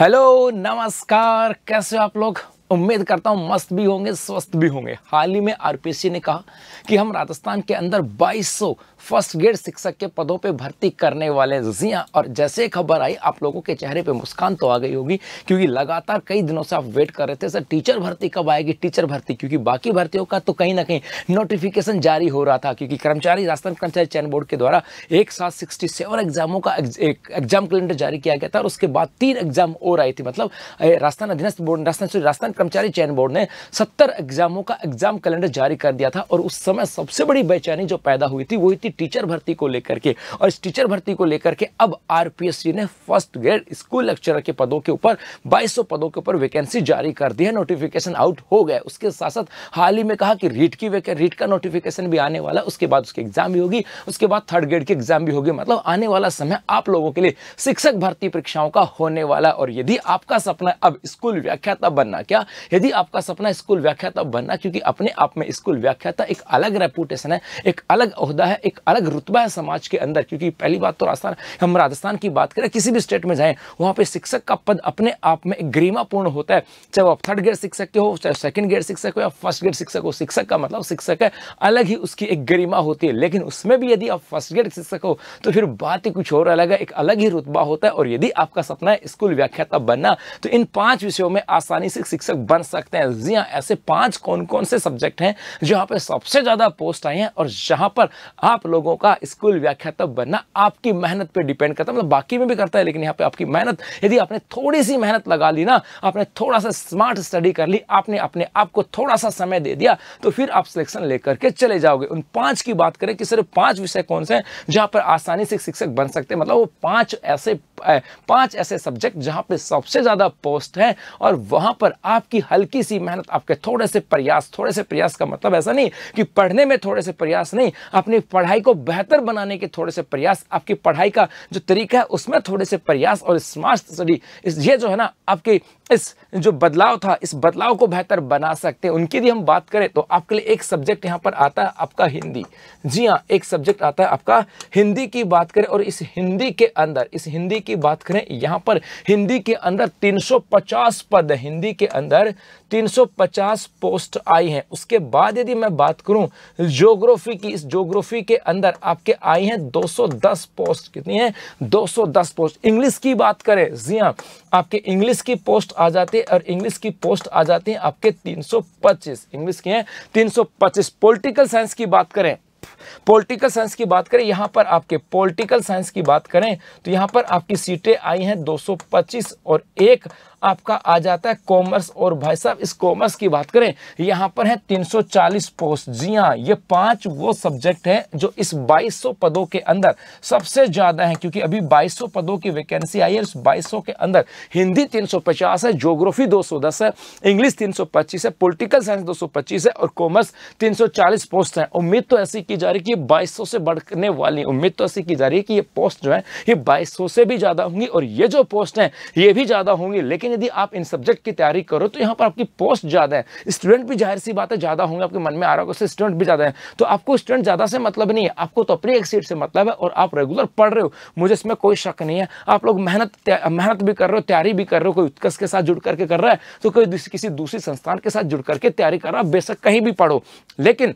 hello नमस्कार कैसे हो आप लोग उम्मीद करता हूँ मस्त भी होंगे स्वस्थ भी होंगे हाल ही में आरपीसी ने कहा कि हम राजस्थान के अंदर 2200 फर्स्ट ग्रेड शिक्षक के पदों पे भर्ती करने वाले जी हाँ और जैसे खबर आई आप लोगों के चेहरे पे मुस्कान तो आ गई होगी क्योंकि लगातार कई दिनों से आप वेट कर रहे थे सर टीचर भर्ती कब आएगी टीचर भर्ती क्योंकि बाकी भर्तियों का तो कहीं ना कहीं नोटिफिकेशन जारी हो रहा था क्योंकि कर्मचारी राजस्थान कर्मचारी चयन बोर्ड के द्वारा एक साथ सिक्सटी सेवन एग्जामों का एग्जाम कैलेंडर जारी किया गया था और उसके बाद तीन एग्जाम और आई थी मतलब राजस्थान अधीनस्थ बोर्ड राजस्थान राजस्थान कर्मचारी चयन बोर्ड ने सत्तर एग्जामों का एग्जाम कैलेंडर जारी कर दिया था और उस समय सबसे बड़ी बेचैनी जो पैदा हुई थी वो थी की टीचर भर्ती को लेकर के और इस टीचर भर्ती को लेकर के अब आर ने फर्स्ट ग्रेड स्कूल लेक्चर के पदों के ऊपर बाईस पदों के ऊपर वैकेंसी जारी कर दी है नोटिफिकेशन आउट हो गया उसके साथ साथ हाल ही में कहा कि रीट की रीट का नोटिफिकेशन भी आने वाला उसके बाद उसकी एग्जाम भी होगी उसके बाद थर्ड ग्रेड की एग्जाम भी होगी मतलब आने वाला समय आप लोगों के लिए शिक्षक भर्ती परीक्षाओं का होने वाला और यदि आपका सपना अब स्कूल व्याख्याता बनना क्या यदि आपका सपना स्कूल व्याख्याता बनना क्योंकि अपने आप में स्कूल व्याख्याता एक अलग रेपुटेशन है एक अलग अहदा है एक अलग रुतबा है समाज के अंदर क्योंकि पहली बात तो राजस्थान हम राजस्थान की बात करें किसी भी स्टेट में जाएं वहाँ पे शिक्षक का पद अपने आप में गरिमापूर्ण होता है चाहे वो थर्ड ग्रेड शिक्षक के हो चाहे सेकंड ग्रेड शिक्षक हो या फर्स्ट ग्रेड शिक्षक हो शिक्षक का मतलब शिक्षक है अलग ही उसकी एक गरिमा होती है लेकिन उसमें भी यदि आप फर्स्ट ग्रेड शिक्षक हो तो फिर बात ही कुछ और अलग है एक अलग ही रुतबा होता है और यदि आपका सपना है स्कूल व्याख्याता बनना तो इन पांच विषयों में आसानी से शिक्षक बन सकते हैं जी हाँ ऐसे पांच कौन कौन से सब्जेक्ट हैं जहाँ पर सबसे ज़्यादा पोस्ट आई हैं और जहाँ पर आप लोगों का स्कूल व्याख्याता बनना आपकी मेहनत पे डिपेंड करता है मतलब बाकी में भी करता है लेकिन यहाँ पे आपकी मेहनत यदि आपने थोड़ी सी मेहनत लगा ली ना आपने थोड़ा सा स्मार्ट स्टडी कर ली आपने अपने आप को थोड़ा सा समय दे दिया तो फिर आप सिलेक्शन लेकर के चले जाओगे उन पाँच की बात करें कि सिर्फ पाँच विषय कौन से हैं जहाँ पर आसानी से शिक्षक बन सकते हैं मतलब वो पाँच ऐसे पाँच ऐसे सब्जेक्ट जहाँ पर सबसे ज़्यादा पोस्ट हैं और वहाँ पर आपकी हल्की सी मेहनत आपके थोड़े से प्रयास थोड़े से प्रयास का मतलब ऐसा नहीं कि पढ़ने में थोड़े से प्रयास नहीं अपनी पढ़ाई पढ़ाई को बेहतर बनाने के थोड़े से प्रयास आपकी पढ़ाई का जो तरीका है उसमें थोड़े से प्रयास और स्मार्ट स्टडी ये जो है ना आपके इस जो बदलाव था इस बदलाव को बेहतर बना सकते हैं उनकी भी हम बात करें तो आपके लिए एक सब्जेक्ट यहाँ पर आता है आपका हिंदी जी हाँ एक सब्जेक्ट आता है आपका हिंदी की बात करें और इस हिंदी के अंदर इस हिंदी की बात करें यहाँ पर हिंदी के अंदर 350 पद हिंदी के अंदर 350 पोस्ट आई हैं उसके बाद यदि मैं बात करूं जोग्राफी की इस जोग्राफी के अंदर आपके आई हैं 210 पोस्ट कितनी हैं 210 पोस्ट इंग्लिश की बात करें जी हाँ आपके इंग्लिश की पोस्ट आ जाती है और इंग्लिश की पोस्ट आ जाती है आपके 325 इंग्लिश की हैं 325 पॉलिटिकल साइंस की बात करें पॉलिटिकल साइंस की बात करें यहाँ पर आपके पॉलिटिकल साइंस की बात करें तो यहाँ पर आपकी सीटें आई हैं 225 और एक आपका आ जाता है कॉमर्स और भाई साहब इस कॉमर्स की बात करें यहाँ पर है 340 पोस्ट जी हाँ ये पांच वो सब्जेक्ट हैं जो इस 2200 पदों के अंदर सबसे ज़्यादा हैं क्योंकि अभी 2200 पदों की वैकेंसी आई है इस बाईस के अंदर हिंदी 350 है जोग्राफी 210 है इंग्लिश 325 है पोलिटिकल साइंस 225 है और कॉमर्स 340 पोस्ट हैं उम्मीद तो ऐसी की जा रही है कि बाईस से बढ़ने वाली उम्मीद तो ऐसी की जा रही है कि ये पोस्ट जो है ये बाईस से भी ज़्यादा होंगी और ये जो पोस्ट हैं ये भी ज़्यादा होंगी लेकिन लेकिन यदि आप इन सब्जेक्ट की तैयारी करो तो यहाँ पर आपकी पोस्ट ज़्यादा है स्टूडेंट भी जाहिर सी बात है ज़्यादा होंगे आपके मन में आ रहा होगा स्टूडेंट भी ज़्यादा है तो आपको स्टूडेंट ज़्यादा से मतलब नहीं है आपको तो अपनी एक सीट से मतलब है और आप रेगुलर पढ़ रहे हो मुझे इसमें कोई शक नहीं है आप लोग मेहनत मेहनत भी कर रहे हो तैयारी भी कर रहे हो कोई उत्कर्ष के साथ जुड़ करके कर रहा है तो कोई किसी दूसरी संस्थान के साथ जुड़ करके तैयारी कर रहा है बेशक कहीं भी पढ़ो लेकिन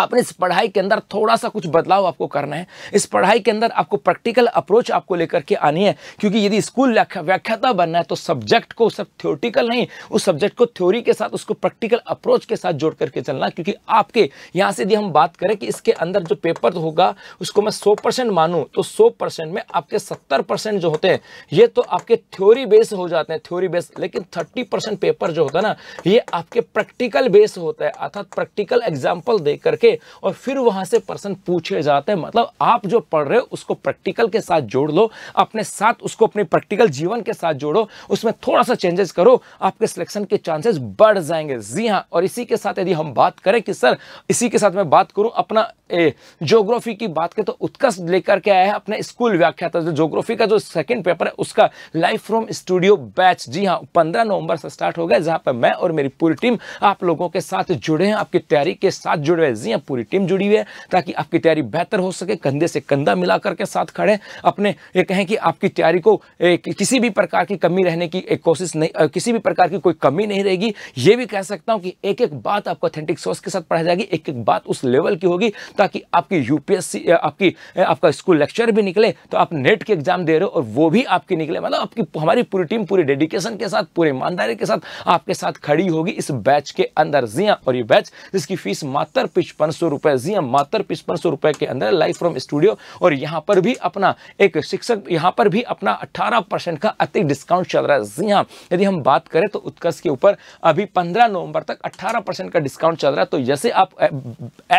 अपने इस पढ़ाई के अंदर थोड़ा सा कुछ बदलाव आपको करना है इस पढ़ाई के अंदर आपको प्रैक्टिकल अप्रोच आपको लेकर के आनी है क्योंकि यदि स्कूल व्याख्याता बनना है तो सब्जेक्ट को सब थ्योरिटिकल नहीं उस सब्जेक्ट को थ्योरी के साथ उसको प्रैक्टिकल अप्रोच के साथ जोड़ करके चलना क्योंकि आपके यहाँ से यदि हम बात करें कि इसके अंदर जो पेपर होगा उसको मैं सौ परसेंट मानूँ तो सौ परसेंट में आपके सत्तर परसेंट जो होते हैं ये तो आपके थ्योरी बेस हो जाते हैं थ्योरी बेस लेकिन थर्टी परसेंट पेपर जो होता है ना ये आपके प्रैक्टिकल बेस होता है अर्थात प्रैक्टिकल एग्जाम्पल दे करके करके और फिर वहां से पर्सन पूछे जाते हैं मतलब आप जो पढ़ रहे हो उसको प्रैक्टिकल के साथ जोड़ लो अपने साथ उसको अपने प्रैक्टिकल जीवन के साथ जोड़ो उसमें थोड़ा सा चेंजेस करो आपके सिलेक्शन के चांसेस बढ़ जाएंगे जी हाँ और इसी के साथ यदि हम बात करें कि सर इसी के साथ मैं बात करूँ अपना ज्योग्राफी की बात करें तो उत्कर्ष लेकर के आया है अपने स्कूल व्याख्या जो ज्योग्राफी का जो सेकंड पेपर है उसका लाइव फ्रॉम स्टूडियो बैच जी हाँ पंद्रह नवंबर से स्टार्ट हो गया जहां पर मैं और मेरी पूरी टीम आप लोगों के साथ जुड़े हैं आपकी तैयारी के साथ जुड़े हुए जी हाँ पूरी टीम जुड़ी हुई है ताकि आपकी तैयारी बेहतर हो सके कंधे से कंधा मिला करके साथ खड़े अपने ये कहें कि आपकी तैयारी को किसी भी प्रकार की कमी रहने की कोशिश नहीं किसी भी प्रकार की कोई कमी नहीं रहेगी ये भी कह सकता हूँ कि एक एक बात आपको ऑथेंटिक सोर्स के साथ पढ़ा जाएगी एक एक बात उस लेवल की होगी ताकि आपकी यूपीएससी आपकी आपका स्कूल लेक्चर भी निकले तो आप नेट के एग्जाम दे रहे हो और वो भी आपकी निकले मतलब आपकी हमारी पूरी टीम पूरी डेडिकेशन के साथ पूरी ईमानदारी के साथ आपके साथ खड़ी होगी इस बैच के अंदर जिया और ये बैच जिसकी फीस मात्र पिचपन सौ रुपए जिया मात्र पिचपन सौ रुपए के अंदर लाइव फ्रॉम स्टूडियो और यहाँ पर भी अपना एक शिक्षक यहां पर भी अपना अट्ठारह परसेंट का अति डिस्काउंट चल रहा है जी हाँ यदि हम बात करें तो उत्कर्ष के ऊपर अभी पंद्रह नवंबर तक अट्ठारह परसेंट का डिस्काउंट चल रहा है तो जैसे आप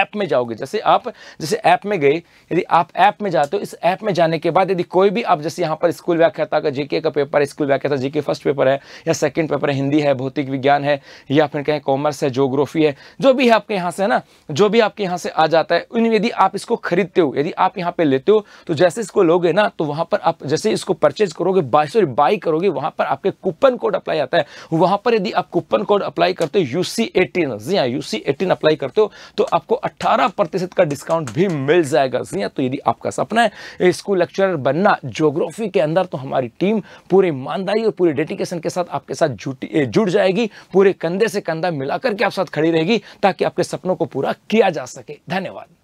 ऐप में जाओगे जैसे आप जैसे ऐप में गए यदि आप ऐप में जाते हो इस ऐप में जाने के बाद यदि कोई भी आप जैसे यहाँ पर स्कूल व्याख्याता का जीके का पेपर स्कूल व्याख्याता जीके फर्स्ट पेपर है या सेकंड पेपर है हिंदी है भौतिक विज्ञान है या फिर कहें कॉमर्स है जोग्राफी है जो भी है आपके यहाँ से है ना जो भी आपके यहाँ से आ जाता है उन यदि आप इसको खरीदते हो यदि आप यहाँ पर लेते हो तो जैसे इसको लोगे ना तो वहाँ पर आप जैसे इसको परचेज करोगे बाई सॉरी बाई करोगे वहाँ पर आपके कूपन कोड अप्लाई आता है वहाँ पर यदि आप कूपन कोड अप्लाई करते हो यू सी एटीन जी हाँ यू सी एटीन अप्लाई करते हो तो आपको अट्ठारह प्रतिशत का डिस्काउंट भी मिल जाएगा जी तो यदि आपका सपना है स्कूल लेक्चरर बनना जोग्राफी के अंदर तो हमारी टीम पूरी ईमानदारी और पूरी डेडिकेशन के साथ आपके साथ जुड़ जाएगी पूरे कंधे से कंधा मिलाकर के आप साथ खड़ी रहेगी ताकि आपके सपनों को पूरा किया जा सके धन्यवाद